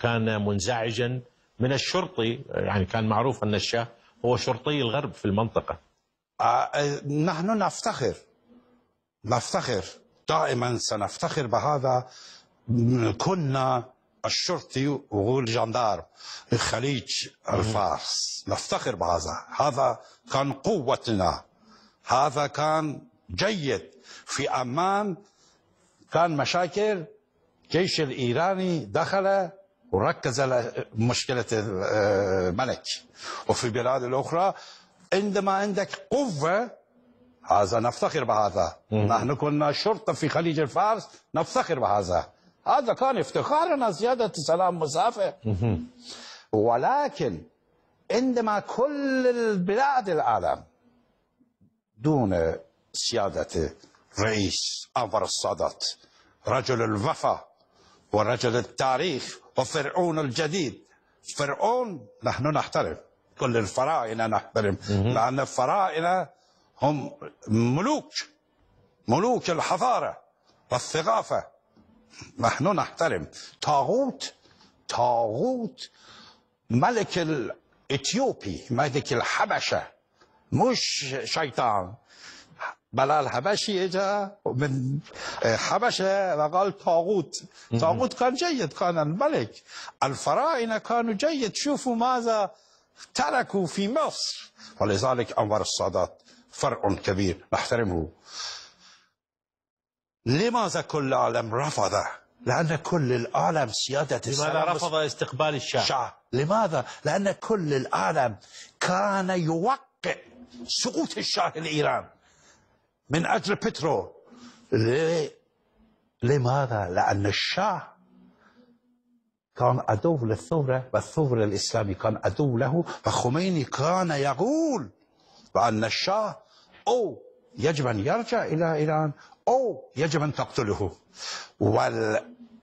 كان منزعجا من الشرطي يعني كان معروف أن الشاه هو شرطي الغرب في المنطقة آه، آه، نحن نفتخر نفتخر دائما سنفتخر بهذا كنا الشرطي والجندار الخليج الفارس نفتخر بهذا هذا كان قوتنا هذا كان جيد في أمان كان مشاكل الجيش الإيراني دخل وركز على مشكلة الملك آه، وفي البلاد الأخرى عندما عندك قوة هذا نفتخر بهذا نحن كنا شرطة في خليج الفارس نفتخر بهذا هذا كان افتخارنا زيادة سلام مسافة ولكن عندما كل البلاد العالم دون سيادة رئيس أنور السادات رجل الوفا ورجل التاريخ وفرعون الجديد فرعون نحن نحترم كل الفراعنة نحترم لأن الفراعنة هم ملوك ملوك الحضارة والثقافة نحن نحترم طاغوت طاغوت ملك الإثيوبي ملك الحبشة مش شيطان بلال الحبشي اجا من آه، حبشه وقال طاغوت طاغوت كان جيد كان الملك الفراعنه كانوا جيد شوفوا ماذا تركوا في مصر ولذلك انور السادات فرع كبير نحترمه لماذا كل العالم رفض لأن كل العالم سيادة السلام لماذا رفض استقبال الشعب؟ شعب. لماذا؟ لأن كل العالم كان يوقع سقوط الشاه الايراني من أجل بترو ليه؟ لماذا؟ لأن الشاه كان عدو للثورة والثورة الإسلامي كان عدو له فخميني كان يقول بأن الشاه أو يجب أن يرجع إلى إيران أو يجب أن تقتله وال